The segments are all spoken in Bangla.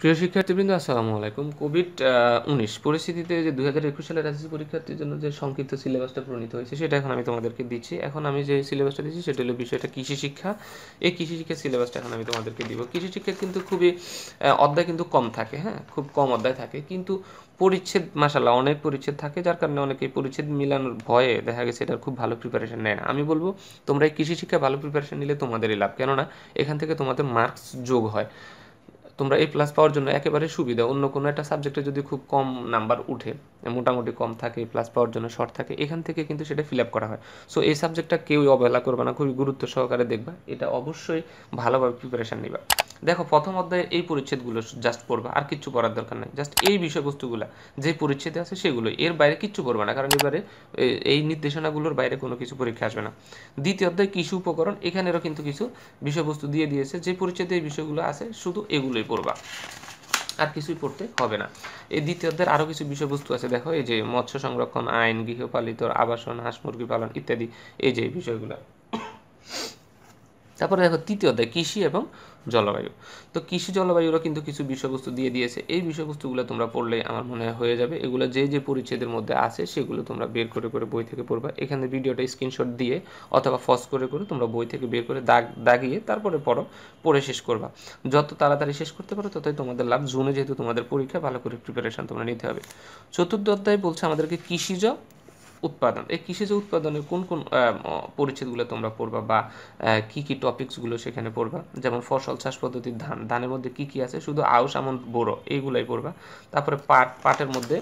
প্রিয় শিক্ষার্থীবৃন্দ আসসালামু আলাইকুম কোভিড উনিশ পরিস্থিতিতে যে দু হাজার একুশ সালের এসএসসি পরীক্ষার্থীর জন্য যে সংক্ষিপ্ত সিলেবাসটা প্রণীত হয়েছে সেটা এখন আমি তোমাদেরকে দিচ্ছি এখন আমি যে সিলেবাসটা দিচ্ছি সেটা হলো বিষয়টা কৃষি শিক্ষা এই কৃষি শিক্ষার সিলেবাসটা এখন আমি তোমাদেরকে দিব কৃষি শিক্ষা কিন্তু খুবই অধ্যায় কিন্তু কম থাকে হ্যাঁ খুব কম অধ্যায় থাকে কিন্তু পরিচ্ছেদ মাসাল্লাহ অনেক পরিচ্ছেদ থাকে যার কারণে অনেকে পরিচ্ছেদ মিলানোর ভয়ে দেখা গেছে এটার খুব ভালো প্রিপারেশন নেয় না আমি বলবো তোমরা এই কৃষি শিক্ষা ভালো প্রিপারেশন নিলে তোমাদেরই লাভ কেননা এখান থেকে তোমাদের মার্কস যোগ হয় তোমরা এ প্লাস পাওয়ার জন্য একেবারে সুবিধা অন্য কোনো একটা সাবজেক্টে যদি খুব কম নাম্বার উঠে মোটামুটি কম থাকে প্লাস পাওয়ার জন্য শর্ট থাকে এখান থেকে কিন্তু সেটা ফিল আপ করা হয় সো এই সাবজেক্টটা কেউই অবহেলা করবে না খুবই গুরুত্ব সহকারে দেখবা এটা অবশ্যই ভালোভাবে প্রিপারেশান নিবা দেখো প্রথম অধ্যায়ে এই পরিচ্ছেদগুলো জাস্ট পড়বে আর কিছু করার দরকার নেই জাস্ট এই বিষয়বস্তুগুলো যে পরিচ্ছেদে আছে সেগুলো এর বাইরে কিচ্ছু পড়বে না কারণ এবারে এই নির্দেশনাগুলোর বাইরে কোনো কিছু পরীক্ষা আসবে না দ্বিতীয় অধ্যায় কৃষি উপকরণ এখানেরও কিন্তু কিছু বিষয়বস্তু দিয়ে দিয়েছে যে পরিচ্ছেদে এই বিষয়গুলো আছে শুধু এগুলোই পড়বা আর কিছুই পড়তে হবে না এই দ্বিতীয় অধ্যায়ের আরও কিছু বিষয়বস্তু আছে দেখো এই যে মৎস্য সংরক্ষণ আইন গৃহপালিত আবাসন হাঁস মুরগি পালন ইত্যাদি এই যে বিষয়গুলো তারপরে দেখো তৃতীয়তে কৃষি এবং জলবায়ু তো কৃষি জলবায়ুরা কিন্তু কিছু বিষয়বস্তু দিয়ে দিয়েছে এই বিষয়বস্তুগুলো তোমরা পড়লে আমার মনে হয় হয়ে যাবে এগুলো যে যে পরিচ্ছেদের মধ্যে আছে সেগুলো তোমরা বের করে করে বই থেকে পড়বা এখানে ভিডিওটা স্ক্রিনশট দিয়ে অথবা ফস করে করে তোমরা বই থেকে বের করে দাগ দাগিয়ে তারপরে পড়ো পড়ে শেষ করবা যত তাড়াতাড়ি শেষ করতে পারো ততই তোমাদের লাভ জুনে যেহেতু তোমাদের পরীক্ষা ভালো করে প্রিপারেশন তোমরা নিতে হবে চতুর্থ অধ্যায় বলছে আমাদেরকে কৃষিজ উৎপাদন এই কৃষিজ উৎপাদনের কোন কোন পরিচ্ছেদগুলো তোমরা পড়বা বা কি কি টপিকসগুলো সেখানে পড়বা যেমন ফসল চাষ পদ্ধতির ধান ধানের মধ্যে কি কি আছে শুধু আউশ আমন বোরো এইগুলাই পড়বা তারপরে পাট পাটের মধ্যে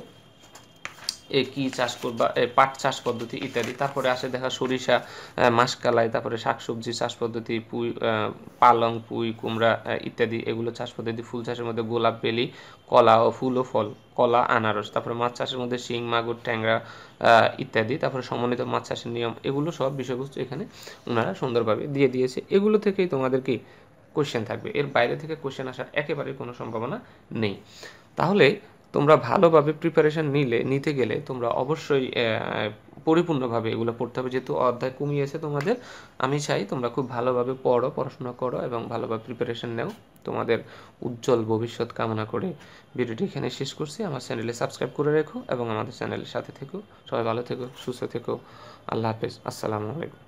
এ কি চাষ করবা পাট চাষ পদ্ধতি ইত্যাদি তারপরে আসে দেখা সরিষা মাসকালাই তারপরে শাকসবজি চাষ পদ্ধতি পুঁই পালং পুঁই কুমড়া ইত্যাদি এগুলো চাষ পদ্ধতি ফুল চাষের মধ্যে গোলাপ বেলি কলা ও ফুল ও ফল কলা আনারস তারপরে মাছ চাষের মধ্যে শিং মাগুর ট্যাংরা ইত্যাদি তারপরে সমন্বিত মাছ চাষের নিয়ম এগুলো সব বিষয়বস্তু এখানে ওনারা সুন্দরভাবে দিয়ে দিয়েছে এগুলো থেকেই তোমাদের কি কোশ্চেন থাকবে এর বাইরে থেকে কোশ্চেন আসার একেবারে কোনো সম্ভাবনা নেই তাহলে তোমরা ভালোভাবে প্রিপারেশন নিলে নিতে গেলে তোমরা অবশ্যই পরিপূর্ণভাবে এগুলো পড়তে হবে যেহেতু অধ্যায় কমিয়েছে তোমাদের আমি চাই তোমরা খুব ভালোভাবে পড়ো পড়াশোনা করো এবং ভালোভাবে প্রিপারেশন নাও তোমাদের উজ্জ্বল ভবিষ্যৎ কামনা করে ভিডিওটি এখানে শেষ করছি আমার চ্যানেলে সাবস্ক্রাইব করে রেখো এবং আমাদের চ্যানেলের সাথে থেকো সবাই ভালো থেকো সুস্থ থেকো আল্লাহ হাফেজ আসসালামু আলাইকুম